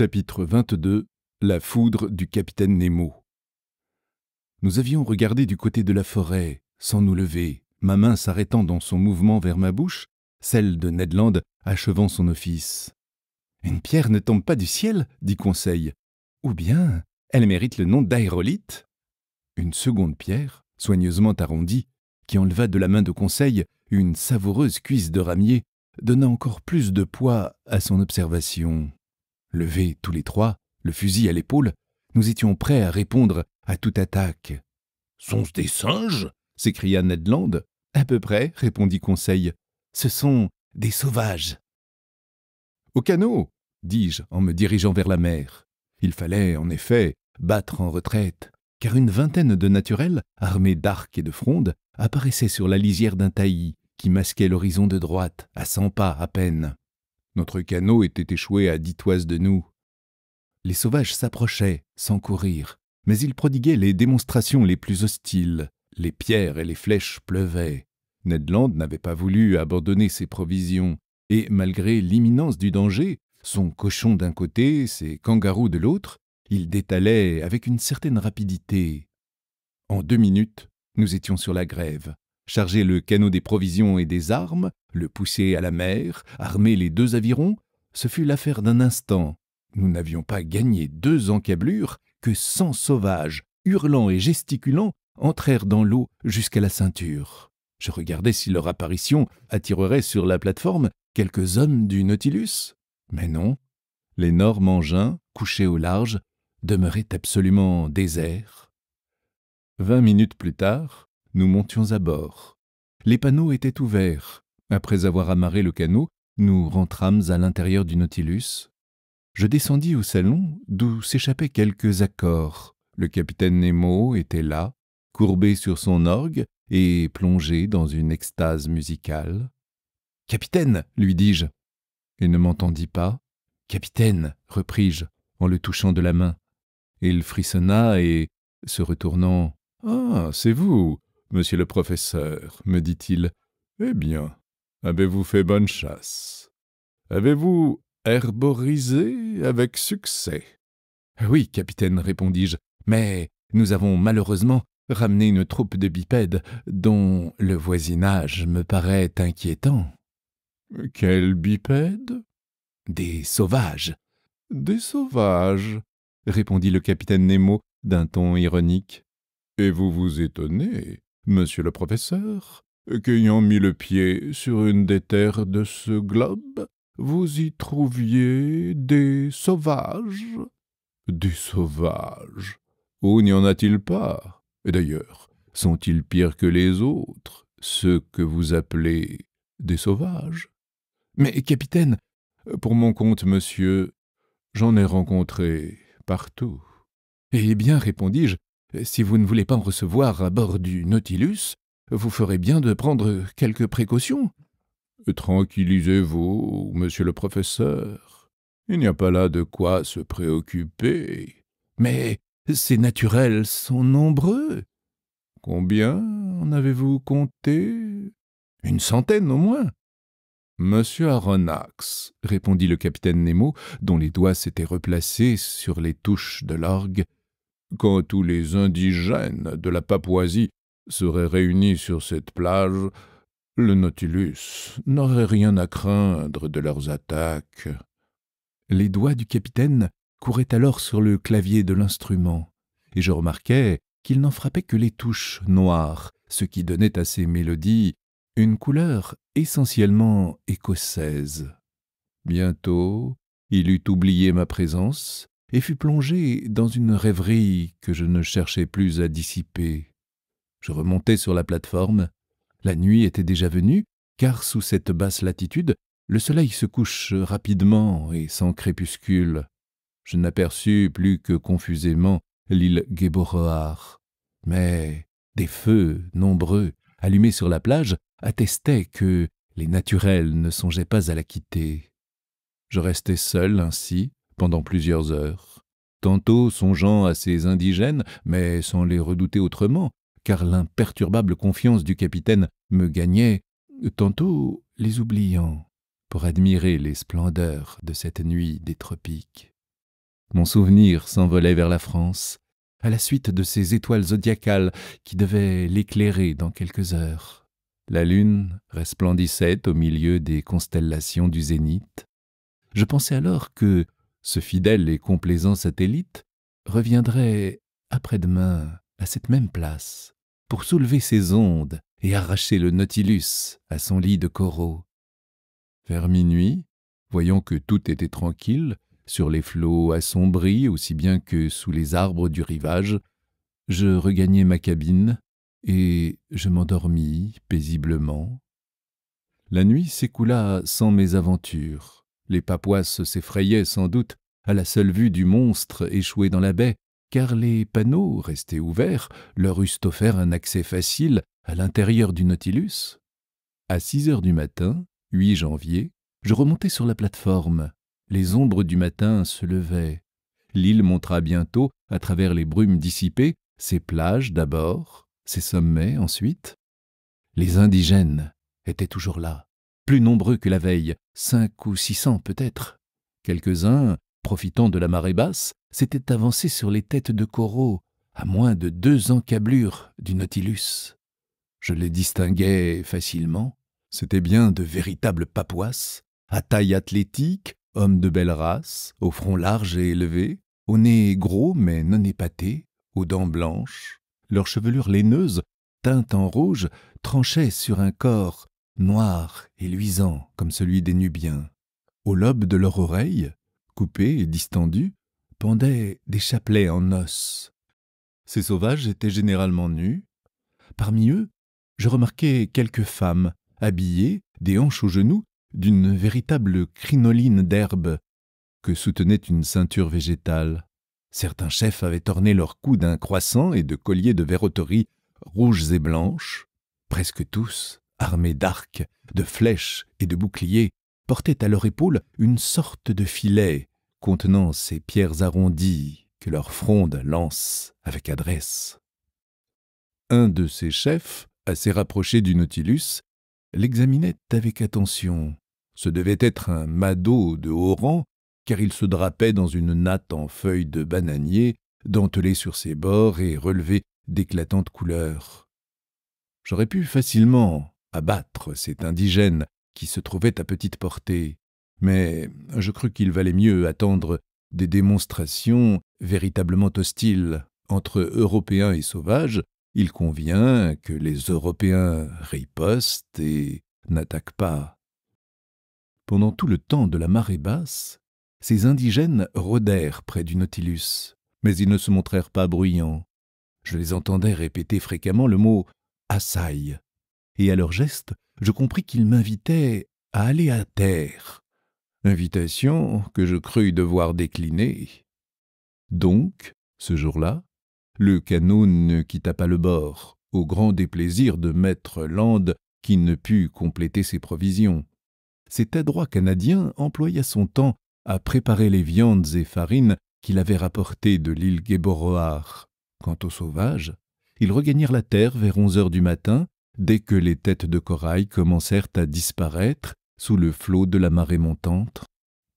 Chapitre XXII La foudre du capitaine Nemo Nous avions regardé du côté de la forêt, sans nous lever, ma main s'arrêtant dans son mouvement vers ma bouche, celle de Ned Land achevant son office. Une pierre ne tombe pas du ciel, dit Conseil. Ou bien, elle mérite le nom d'aérolite. Une seconde pierre, soigneusement arrondie, qui enleva de la main de Conseil une savoureuse cuisse de ramier, donna encore plus de poids à son observation. Levés tous les trois, le fusil à l'épaule, nous étions prêts à répondre à toute attaque. Sont-ce des singes s'écria Ned Land. À peu près, répondit Conseil. Ce sont des sauvages. Au canot dis-je en me dirigeant vers la mer. Il fallait, en effet, battre en retraite, car une vingtaine de naturels, armés d'arcs et de frondes, apparaissaient sur la lisière d'un taillis qui masquait l'horizon de droite, à cent pas à peine. Notre canot était échoué à dix toises de nous. Les sauvages s'approchaient, sans courir, mais ils prodiguaient les démonstrations les plus hostiles. Les pierres et les flèches pleuvaient. Ned Land n'avait pas voulu abandonner ses provisions, et malgré l'imminence du danger, son cochon d'un côté, ses kangaroos de l'autre, il détalait avec une certaine rapidité. En deux minutes, nous étions sur la grève, charger le canot des provisions et des armes, le pousser à la mer, armer les deux avirons, ce fut l'affaire d'un instant. Nous n'avions pas gagné deux encablures que cent sauvages, hurlants et gesticulants, entrèrent dans l'eau jusqu'à la ceinture. Je regardais si leur apparition attirerait sur la plateforme quelques hommes du Nautilus. Mais non, l'énorme engin, couché au large, demeurait absolument désert. Vingt minutes plus tard, nous montions à bord. Les panneaux étaient ouverts. Après avoir amarré le canot, nous rentrâmes à l'intérieur du Nautilus. Je descendis au salon, d'où s'échappaient quelques accords. Le capitaine Nemo était là, courbé sur son orgue et plongé dans une extase musicale. Capitaine, lui dis-je. Il ne m'entendit pas. Capitaine, repris-je en le touchant de la main. Il frissonna et, se retournant, Ah, c'est vous Monsieur le professeur, me dit-il, eh bien, avez-vous fait bonne chasse Avez-vous herborisé avec succès Oui, capitaine, répondis-je, mais nous avons malheureusement ramené une troupe de bipèdes dont le voisinage me paraît inquiétant. Quels bipèdes Des sauvages. Des sauvages, répondit le capitaine Nemo d'un ton ironique. Et vous vous étonnez Monsieur le professeur, qu'ayant mis le pied sur une des terres de ce globe, vous y trouviez des sauvages. Des sauvages. Où n'y en a-t-il pas Et d'ailleurs, sont-ils pires que les autres, ceux que vous appelez des sauvages Mais, capitaine, pour mon compte, monsieur, j'en ai rencontré partout. Eh bien, répondis-je, si vous ne voulez pas en recevoir à bord du Nautilus, vous ferez bien de prendre quelques précautions. Tranquillisez-vous, monsieur le professeur. Il n'y a pas là de quoi se préoccuper. Mais ces naturels sont nombreux. Combien en avez-vous compté Une centaine au moins. Monsieur Aronnax, répondit le capitaine Nemo, dont les doigts s'étaient replacés sur les touches de l'orgue, quand tous les indigènes de la Papouasie seraient réunis sur cette plage, le Nautilus n'aurait rien à craindre de leurs attaques. Les doigts du capitaine couraient alors sur le clavier de l'instrument, et je remarquai qu'il n'en frappait que les touches noires, ce qui donnait à ses mélodies une couleur essentiellement écossaise. Bientôt, il eut oublié ma présence et fus plongé dans une rêverie que je ne cherchais plus à dissiper. Je remontai sur la plateforme. La nuit était déjà venue, car sous cette basse latitude, le soleil se couche rapidement et sans crépuscule. Je n'aperçus plus que confusément l'île Guéboroar. Mais des feux nombreux allumés sur la plage attestaient que les naturels ne songeaient pas à la quitter. Je restai seul ainsi, pendant plusieurs heures, tantôt songeant à ces indigènes, mais sans les redouter autrement, car l'imperturbable confiance du capitaine me gagnait, tantôt les oubliant, pour admirer les splendeurs de cette nuit des tropiques. Mon souvenir s'envolait vers la France, à la suite de ces étoiles zodiacales qui devaient l'éclairer dans quelques heures. La lune resplendissait au milieu des constellations du zénith. Je pensais alors que ce fidèle et complaisant satellite, reviendrait après-demain à cette même place pour soulever ses ondes et arracher le Nautilus à son lit de coraux. Vers minuit, voyant que tout était tranquille, sur les flots assombris aussi bien que sous les arbres du rivage, je regagnai ma cabine et je m'endormis paisiblement. La nuit s'écoula sans mes aventures. Les papouasses s'effrayaient sans doute à la seule vue du monstre échoué dans la baie, car les panneaux restés ouverts leur eussent offert un accès facile à l'intérieur du Nautilus. À 6 heures du matin, 8 janvier, je remontai sur la plateforme. Les ombres du matin se levaient. L'île montra bientôt, à travers les brumes dissipées, ses plages d'abord, ses sommets ensuite. Les indigènes étaient toujours là plus nombreux que la veille, cinq ou six cents peut-être. Quelques-uns, profitant de la marée basse, s'étaient avancés sur les têtes de coraux, à moins de deux encablures du Nautilus. Je les distinguais facilement. C'étaient bien de véritables papouasses, à taille athlétique, hommes de belle race, au front large et élevé, au nez gros mais non épaté, aux dents blanches. Leur chevelure laineuse, teinte en rouge, tranchait sur un corps noir et luisant comme celui des Nubiens. Au lobe de leur oreille, coupé et distendu, pendaient des chapelets en os. Ces sauvages étaient généralement nus. Parmi eux, je remarquai quelques femmes, habillées, des hanches aux genoux, d'une véritable crinoline d'herbe que soutenait une ceinture végétale. Certains chefs avaient orné leur cou d'un croissant et de colliers de verroterie rouges et blanches. Presque tous armés d'arcs, de flèches et de boucliers, portaient à leur épaule une sorte de filet contenant ces pierres arrondies que leur fronde lance avec adresse. Un de ces chefs, assez rapproché du Nautilus, l'examinait avec attention. Ce devait être un mado de haut rang, car il se drapait dans une natte en feuilles de bananier, dentelée sur ses bords et relevée d'éclatantes couleurs. J'aurais pu facilement abattre cet indigène qui se trouvait à petite portée, mais je crus qu'il valait mieux attendre des démonstrations véritablement hostiles. Entre Européens et sauvages, il convient que les Européens ripostent et n'attaquent pas. Pendant tout le temps de la marée basse, ces indigènes rôdèrent près du Nautilus, mais ils ne se montrèrent pas bruyants. Je les entendais répéter fréquemment le mot assaille et à leurs gestes, je compris qu'ils m'invitaient à aller à terre, invitation que je crus devoir décliner. Donc, ce jour-là, le canot ne quitta pas le bord, au grand déplaisir de maître Land qui ne put compléter ses provisions. Cet adroit Canadien employa son temps à préparer les viandes et farines qu'il avait rapportées de l'île Guéboroar. Quant aux sauvages, ils regagnèrent la terre vers onze heures du matin dès que les têtes de corail commencèrent à disparaître sous le flot de la marée montante.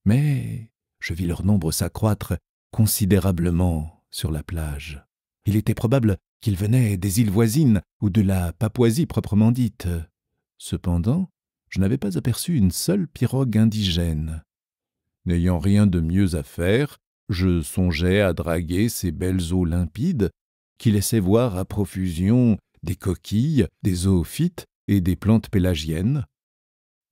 Mais je vis leur nombre s'accroître considérablement sur la plage. Il était probable qu'ils venaient des îles voisines ou de la Papouasie proprement dite. Cependant, je n'avais pas aperçu une seule pirogue indigène. N'ayant rien de mieux à faire, je songeais à draguer ces belles eaux limpides qui laissaient voir à profusion des coquilles, des zoophytes et des plantes pélagiennes.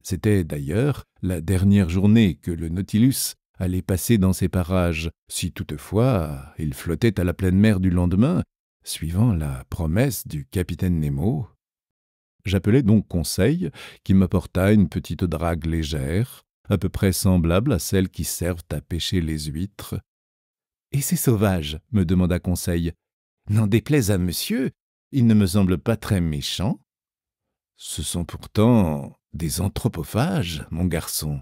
C'était d'ailleurs la dernière journée que le Nautilus allait passer dans ces parages, si toutefois il flottait à la pleine mer du lendemain, suivant la promesse du capitaine Nemo. J'appelai donc Conseil, qui m'apporta une petite drague légère, à peu près semblable à celles qui servent à pêcher les huîtres. Et ces sauvages ?» me demanda Conseil. N'en déplaise à monsieur, il ne me semblent pas très méchants. Ce sont pourtant des anthropophages, mon garçon.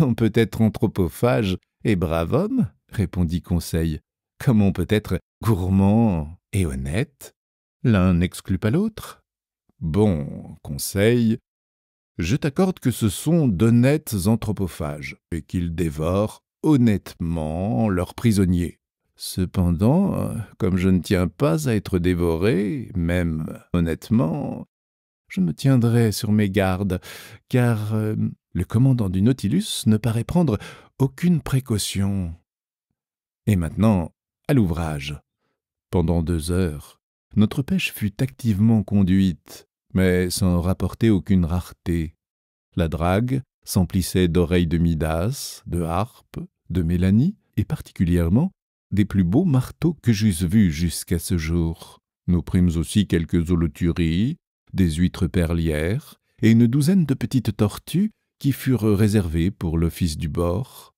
On peut être anthropophage et brave homme, répondit Conseil, comme on peut être gourmand et honnête. L'un n'exclut pas l'autre. Bon, Conseil, je t'accorde que ce sont d'honnêtes anthropophages et qu'ils dévorent honnêtement leurs prisonniers. Cependant, euh, comme je ne tiens pas à être dévoré, même honnêtement, je me tiendrai sur mes gardes, car euh, le commandant du Nautilus ne paraît prendre aucune précaution. Et maintenant, à l'ouvrage. Pendant deux heures, notre pêche fut activement conduite, mais sans rapporter aucune rareté. La drague s'emplissait d'oreilles de Midas, de harpe, de mélanie, et particulièrement des plus beaux marteaux que j'eusse vus jusqu'à ce jour. Nous prîmes aussi quelques holoturies, des huîtres perlières et une douzaine de petites tortues qui furent réservées pour l'office du bord.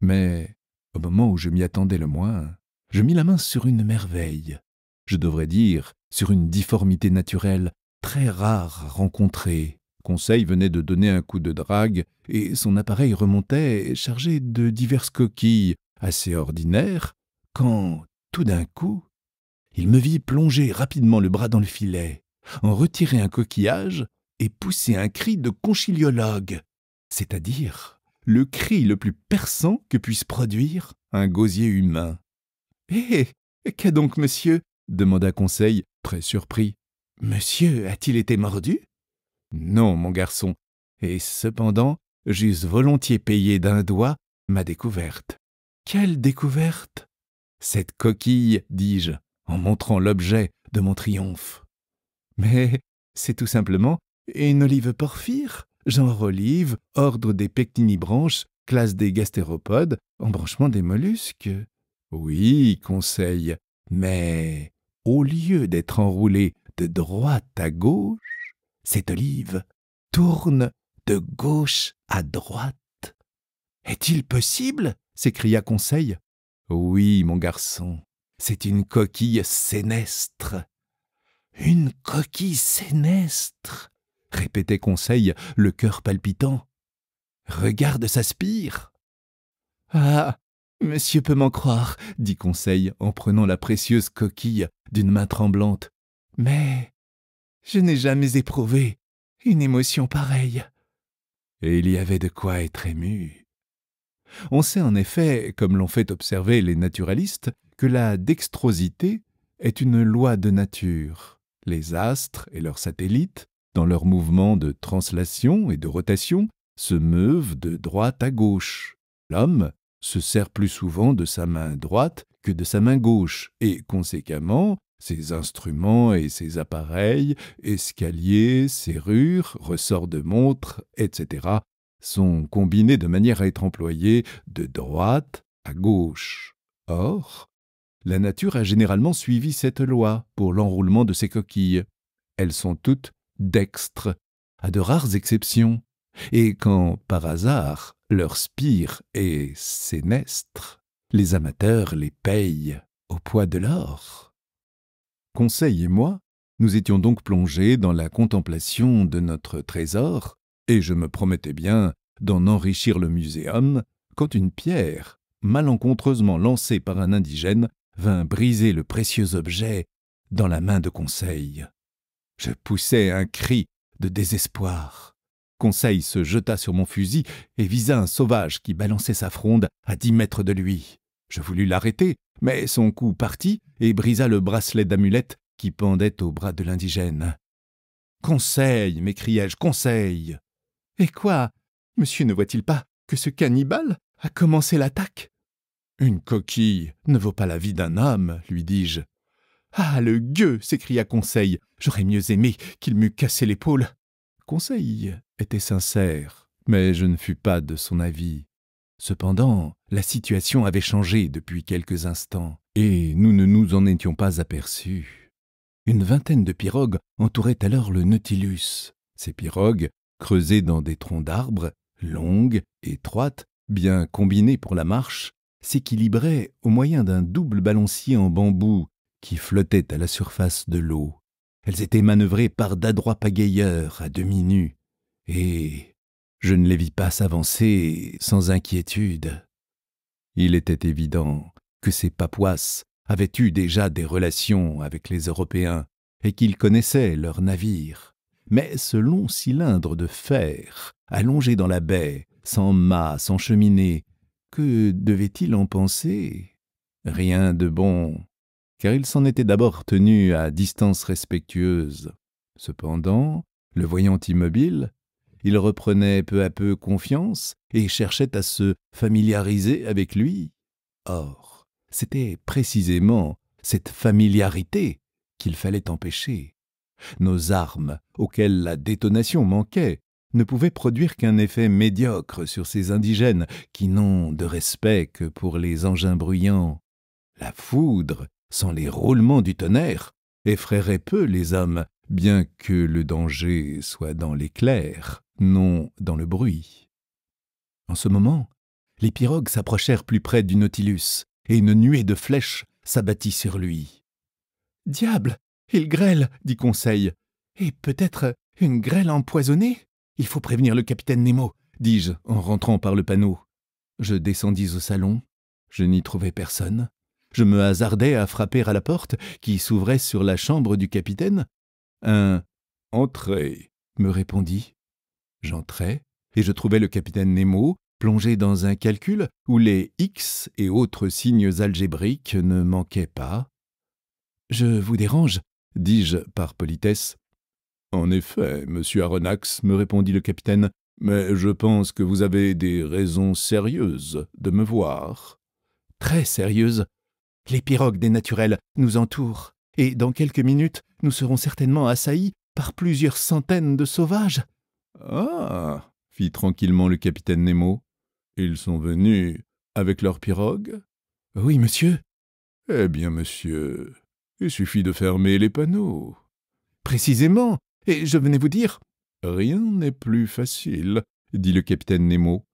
Mais, au moment où je m'y attendais le moins, je mis la main sur une merveille, je devrais dire sur une difformité naturelle très rare à rencontrer. Conseil venait de donner un coup de drague, et son appareil remontait chargé de diverses coquilles, assez ordinaires, quand, tout d'un coup, il me vit plonger rapidement le bras dans le filet, en retirer un coquillage et pousser un cri de conchiliologue, c'est-à-dire le cri le plus perçant que puisse produire un gosier humain. Eh Qu'a donc, monsieur demanda Conseil, très surpris. Monsieur a-t-il été mordu Non, mon garçon, et cependant, j'eusse volontiers payé d'un doigt ma découverte. Quelle découverte cette coquille, dis-je, en montrant l'objet de mon triomphe. Mais c'est tout simplement une olive porphyre, genre olive, ordre des pectinibranches, classe des gastéropodes, embranchement des mollusques. Oui, conseil, mais au lieu d'être enroulée de droite à gauche, cette olive tourne de gauche à droite. Est-il possible s'écria Conseil oui, mon garçon, c'est une coquille sénestre. Une coquille sénestre répétait Conseil, le cœur palpitant. Regarde sa spire. Ah. Monsieur peut m'en croire, dit Conseil en prenant la précieuse coquille d'une main tremblante. Mais je n'ai jamais éprouvé une émotion pareille. Et il y avait de quoi être ému. On sait en effet, comme l'ont fait observer les naturalistes, que la dextrosité est une loi de nature. Les astres et leurs satellites, dans leurs mouvements de translation et de rotation, se meuvent de droite à gauche. L'homme se sert plus souvent de sa main droite que de sa main gauche, et conséquemment, ses instruments et ses appareils, escaliers, serrures, ressorts de montres, etc., sont combinées de manière à être employées de droite à gauche. Or, la nature a généralement suivi cette loi pour l'enroulement de ses coquilles. Elles sont toutes dextres, à de rares exceptions, et quand, par hasard, leur spire est sénestre, les amateurs les payent au poids de l'or. Conseil et moi, nous étions donc plongés dans la contemplation de notre trésor et je me promettais bien d'en enrichir le muséum, quand une pierre, malencontreusement lancée par un indigène, vint briser le précieux objet dans la main de Conseil. Je poussai un cri de désespoir. Conseil se jeta sur mon fusil et visa un sauvage qui balançait sa fronde à dix mètres de lui. Je voulus l'arrêter, mais son coup partit et brisa le bracelet d'amulette qui pendait au bras de l'indigène. Conseil m'écriai-je, conseil quoi Monsieur ne voit-il pas que ce cannibale a commencé l'attaque Une coquille ne vaut pas la vie d'un homme, lui dis-je. Ah, le gueux s'écria Conseil. J'aurais mieux aimé qu'il m'eût cassé l'épaule. Conseil était sincère, mais je ne fus pas de son avis. Cependant, la situation avait changé depuis quelques instants, et nous ne nous en étions pas aperçus. Une vingtaine de pirogues entouraient alors le Nautilus. Ces pirogues creusées dans des troncs d'arbres, longues, étroites, bien combinées pour la marche, s'équilibraient au moyen d'un double balancier en bambou qui flottait à la surface de l'eau. Elles étaient manœuvrées par d'adroits pagayeurs à demi nus, et je ne les vis pas s'avancer sans inquiétude. Il était évident que ces papouas avaient eu déjà des relations avec les Européens et qu'ils connaissaient leurs navires mais ce long cylindre de fer, allongé dans la baie, sans mât, sans cheminée, que devait-il en penser Rien de bon, car il s'en était d'abord tenu à distance respectueuse. Cependant, le voyant immobile, il reprenait peu à peu confiance et cherchait à se familiariser avec lui. Or, c'était précisément cette familiarité qu'il fallait empêcher. Nos armes, auxquelles la détonation manquait, ne pouvaient produire qu'un effet médiocre sur ces indigènes qui n'ont de respect que pour les engins bruyants. La foudre, sans les roulements du tonnerre, effraierait peu les hommes, bien que le danger soit dans l'éclair, non dans le bruit. En ce moment, les pirogues s'approchèrent plus près du Nautilus, et une nuée de flèches s'abattit sur lui. Diable il grêle, dit Conseil. Et peut-être une grêle empoisonnée Il faut prévenir le capitaine Nemo, dis-je en rentrant par le panneau. Je descendis au salon. Je n'y trouvai personne. Je me hasardai à frapper à la porte qui s'ouvrait sur la chambre du capitaine. Un Entrez me répondit. J'entrai et je trouvai le capitaine Nemo plongé dans un calcul où les X et autres signes algébriques ne manquaient pas. Je vous dérange dis-je par politesse. En effet, monsieur Aronnax, me répondit le capitaine, mais je pense que vous avez des raisons sérieuses de me voir. Très sérieuses. Les pirogues des naturels nous entourent, et dans quelques minutes nous serons certainement assaillis par plusieurs centaines de sauvages. Ah. fit tranquillement le capitaine Nemo. Ils sont venus avec leurs pirogues? Oui, monsieur. Eh bien, monsieur, il suffit de fermer les panneaux. Précisément, et je venais vous dire. Rien n'est plus facile, dit le capitaine Nemo.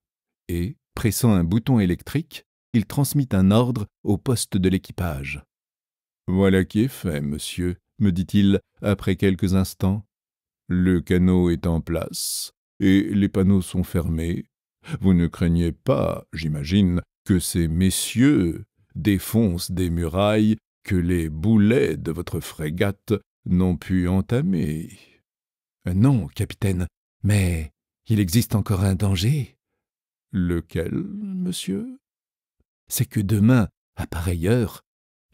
Et, pressant un bouton électrique, il transmit un ordre au poste de l'équipage. Voilà qui est fait, monsieur, me dit-il après quelques instants. Le canot est en place et les panneaux sont fermés. Vous ne craignez pas, j'imagine, que ces messieurs défoncent des murailles que les boulets de votre frégate n'ont pu entamer. Non, capitaine, mais il existe encore un danger. Lequel, monsieur C'est que demain, à pareille heure,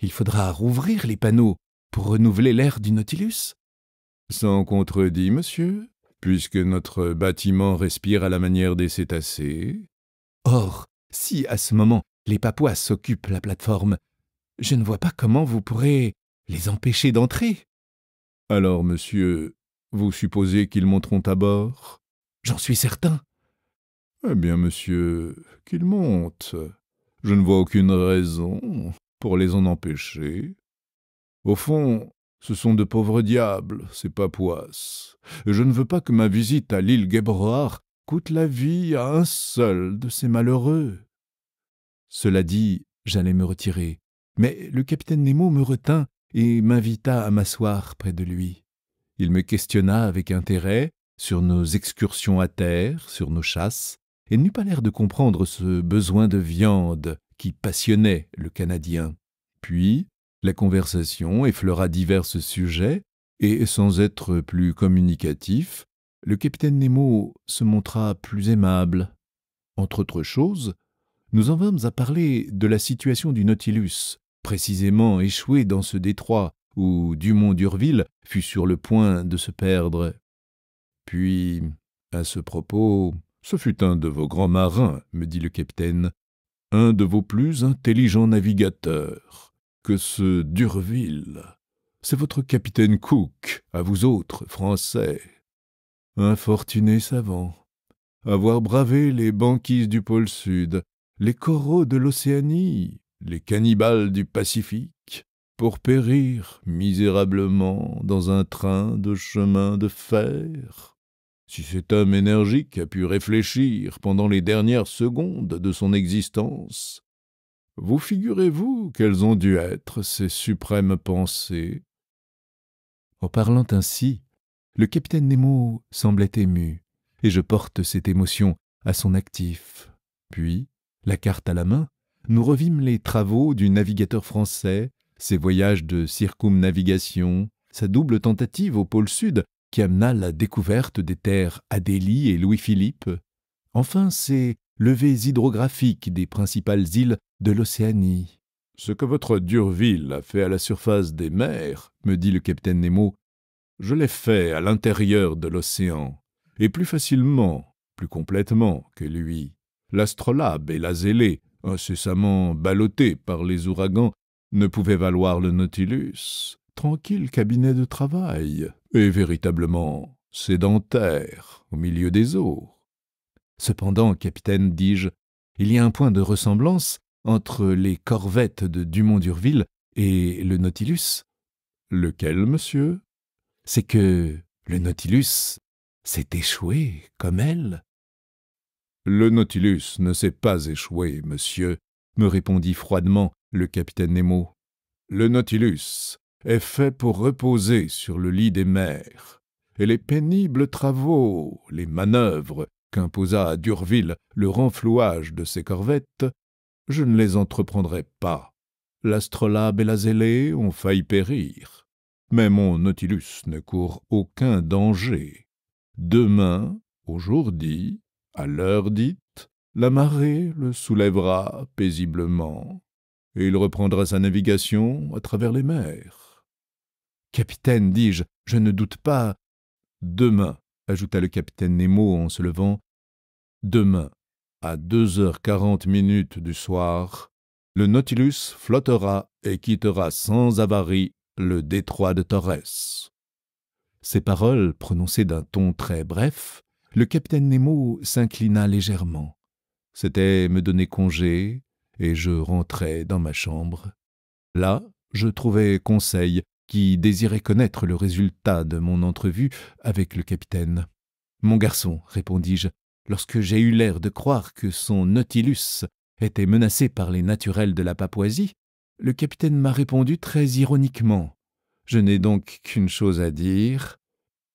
il faudra rouvrir les panneaux pour renouveler l'air du Nautilus. Sans contredit, monsieur, puisque notre bâtiment respire à la manière des cétacés. Or, si à ce moment les papouas s'occupent la plateforme je ne vois pas comment vous pourrez les empêcher d'entrer. Alors, monsieur, vous supposez qu'ils monteront à bord J'en suis certain. Eh bien, monsieur, qu'ils montent. Je ne vois aucune raison pour les en empêcher. Au fond, ce sont de pauvres diables, ces papoisses. Je ne veux pas que ma visite à l'île Gebroar coûte la vie à un seul de ces malheureux. Cela dit, j'allais me retirer, mais le capitaine Nemo me retint et m'invita à m'asseoir près de lui. Il me questionna avec intérêt sur nos excursions à terre, sur nos chasses, et n'eut pas l'air de comprendre ce besoin de viande qui passionnait le Canadien. Puis, la conversation effleura divers sujets, et sans être plus communicatif, le capitaine Nemo se montra plus aimable. Entre autres choses, nous en vîmes à parler de la situation du Nautilus, précisément échoué dans ce détroit où Dumont d'Urville fut sur le point de se perdre. Puis, à ce propos, ce fut un de vos grands marins, me dit le capitaine, un de vos plus intelligents navigateurs, que ce d'Urville. C'est votre capitaine Cook, à vous autres, Français. Infortuné savant, avoir bravé les banquises du pôle Sud, les coraux de l'Océanie, les cannibales du Pacifique, pour périr misérablement dans un train de chemin de fer. Si cet homme énergique a pu réfléchir pendant les dernières secondes de son existence, vous figurez-vous quelles ont dû être ces suprêmes pensées En parlant ainsi, le capitaine Nemo semblait ému, et je porte cette émotion à son actif. Puis, la carte à la main, nous revîmes les travaux du navigateur français, ses voyages de circumnavigation, sa double tentative au pôle sud qui amena la découverte des terres Adélie et Louis-Philippe, enfin ses levées hydrographiques des principales îles de l'Océanie. Ce que votre Durville a fait à la surface des mers, me dit le capitaine Nemo, je l'ai fait à l'intérieur de l'océan, et plus facilement, plus complètement que lui. L'astrolabe et la zélée incessamment ballotté par les ouragans, ne pouvait valoir le Nautilus, tranquille cabinet de travail, et véritablement sédentaire au milieu des eaux. Cependant, capitaine, dis-je, il y a un point de ressemblance entre les corvettes de Dumont-d'Urville et le Nautilus. Lequel, monsieur C'est que le Nautilus s'est échoué, comme elle, le Nautilus ne s'est pas échoué, monsieur, me répondit froidement le capitaine Nemo. Le Nautilus est fait pour reposer sur le lit des mers, et les pénibles travaux, les manœuvres qu'imposa à Durville le renflouage de ses corvettes, je ne les entreprendrai pas. L'astrolabe et la zélée ont failli périr, mais mon Nautilus ne court aucun danger. Demain, aujourd'hui, à l'heure dite, la marée le soulèvera paisiblement, et il reprendra sa navigation à travers les mers. Capitaine, dis-je, je ne doute pas. Demain, ajouta le capitaine Nemo en se levant, demain, à deux heures quarante minutes du soir, le Nautilus flottera et quittera sans avarie le détroit de Torrès. Ces paroles, prononcées d'un ton très bref, le capitaine Nemo s'inclina légèrement. C'était me donner congé, et je rentrai dans ma chambre. Là, je trouvai Conseil, qui désirait connaître le résultat de mon entrevue avec le capitaine. Mon garçon, répondis-je, lorsque j'ai eu l'air de croire que son Nautilus était menacé par les naturels de la Papouasie, le capitaine m'a répondu très ironiquement. Je n'ai donc qu'une chose à dire.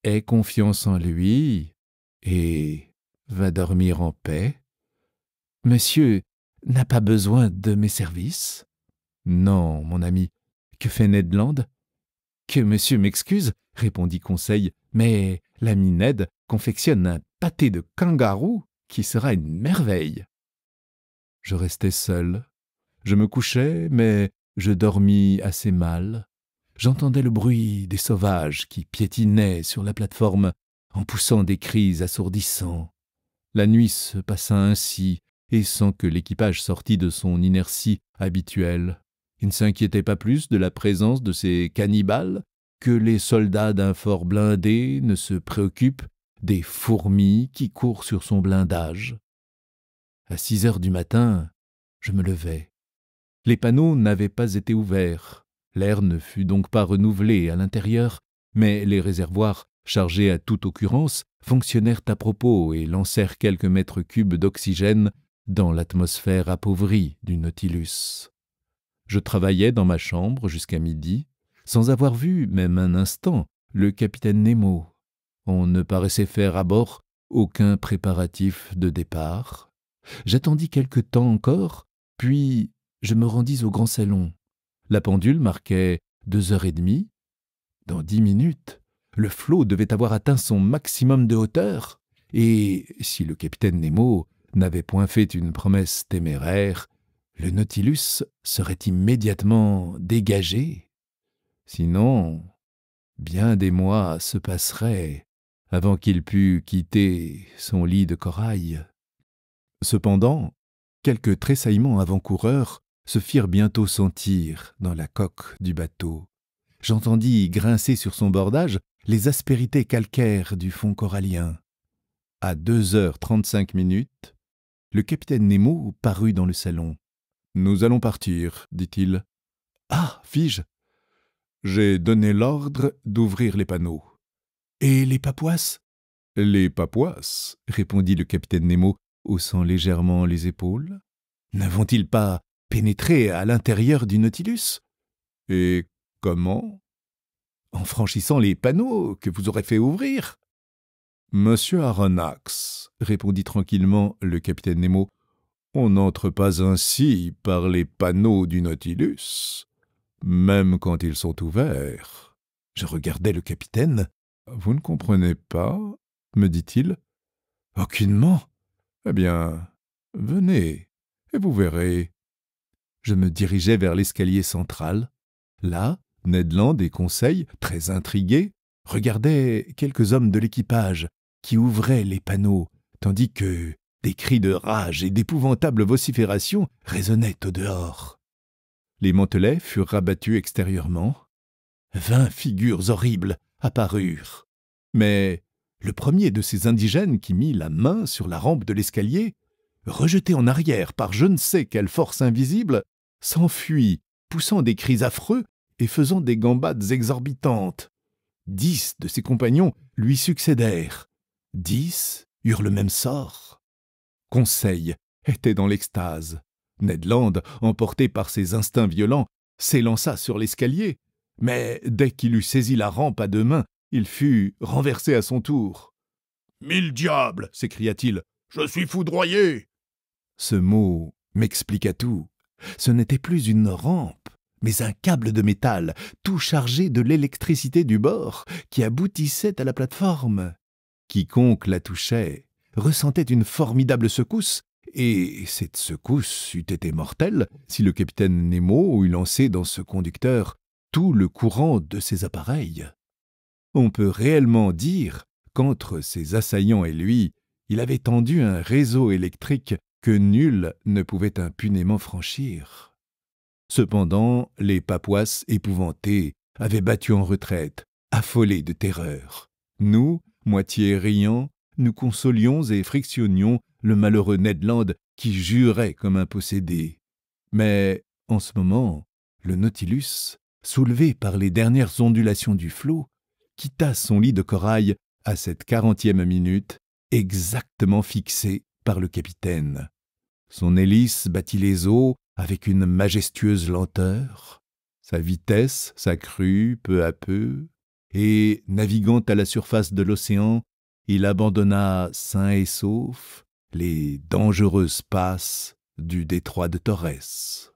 Aie confiance en lui, et va dormir en paix. Monsieur n'a pas besoin de mes services. Non, mon ami, que fait Ned Land Que monsieur m'excuse, répondit Conseil, mais l'ami Ned confectionne un pâté de kangaroo qui sera une merveille. Je restai seul. Je me couchai, mais je dormis assez mal. J'entendais le bruit des sauvages qui piétinaient sur la plateforme en poussant des cris assourdissants. La nuit se passa ainsi, et sans que l'équipage sortît de son inertie habituelle. Il ne s'inquiétait pas plus de la présence de ces cannibales que les soldats d'un fort blindé ne se préoccupent des fourmis qui courent sur son blindage. À six heures du matin, je me levai. Les panneaux n'avaient pas été ouverts. L'air ne fut donc pas renouvelé à l'intérieur, mais les réservoirs chargés à toute occurrence, fonctionnèrent à propos et lancèrent quelques mètres cubes d'oxygène dans l'atmosphère appauvrie du Nautilus. Je travaillais dans ma chambre jusqu'à midi, sans avoir vu, même un instant, le capitaine Nemo. On ne paraissait faire à bord aucun préparatif de départ. J'attendis quelque temps encore, puis je me rendis au grand salon. La pendule marquait deux heures et demie. Dans dix minutes, le flot devait avoir atteint son maximum de hauteur, et si le capitaine Nemo n'avait point fait une promesse téméraire, le Nautilus serait immédiatement dégagé. Sinon, bien des mois se passeraient avant qu'il pût quitter son lit de corail. Cependant, quelques tressaillements avant-coureurs se firent bientôt sentir dans la coque du bateau. J'entendis grincer sur son bordage les aspérités calcaires du fond corallien. À deux heures trente-cinq minutes, le capitaine Nemo parut dans le salon. Nous allons partir, dit-il. Ah fis-je. J'ai donné l'ordre d'ouvrir les panneaux. Et les papoisses Les papoisses, répondit le capitaine Nemo, haussant légèrement les épaules. « ils pas pénétré à l'intérieur du Nautilus Et comment en franchissant les panneaux que vous aurez fait ouvrir. Monsieur Aronnax, répondit tranquillement le capitaine Nemo, on n'entre pas ainsi par les panneaux du Nautilus, même quand ils sont ouverts. Je regardai le capitaine. Vous ne comprenez pas me dit-il. Aucunement. Eh bien, venez, et vous verrez. Je me dirigeai vers l'escalier central. Là, Ned et Conseil, très intrigués, regardaient quelques hommes de l'équipage qui ouvraient les panneaux, tandis que des cris de rage et d'épouvantables vociférations résonnaient au dehors. Les mantelets furent rabattus extérieurement. Vingt figures horribles apparurent. Mais le premier de ces indigènes qui mit la main sur la rampe de l'escalier, rejeté en arrière par je ne sais quelle force invisible, s'enfuit, poussant des cris affreux et faisant des gambades exorbitantes. Dix de ses compagnons lui succédèrent. Dix eurent le même sort. Conseil était dans l'extase. Ned Land, emporté par ses instincts violents, s'élança sur l'escalier, mais dès qu'il eut saisi la rampe à deux mains, il fut renversé à son tour. Mille diables s'écria-t-il. Je suis foudroyé Ce mot m'expliqua tout. Ce n'était plus une rampe, mais un câble de métal, tout chargé de l'électricité du bord, qui aboutissait à la plateforme. Quiconque la touchait ressentait une formidable secousse, et cette secousse eût été mortelle si le capitaine Nemo eût lancé dans ce conducteur tout le courant de ses appareils. On peut réellement dire qu'entre ses assaillants et lui, il avait tendu un réseau électrique que nul ne pouvait impunément franchir. Cependant, les Papouas épouvantés avaient battu en retraite, affolés de terreur. Nous, moitié riant, nous consolions et frictionnions le malheureux Ned Land qui jurait comme un possédé. Mais, en ce moment, le Nautilus, soulevé par les dernières ondulations du flot, quitta son lit de corail à cette quarantième minute, exactement fixée par le capitaine. Son hélice battit les eaux avec une majestueuse lenteur, sa vitesse s'accrut peu à peu, et, naviguant à la surface de l'océan, il abandonna sain et sauf les dangereuses passes du détroit de Torres.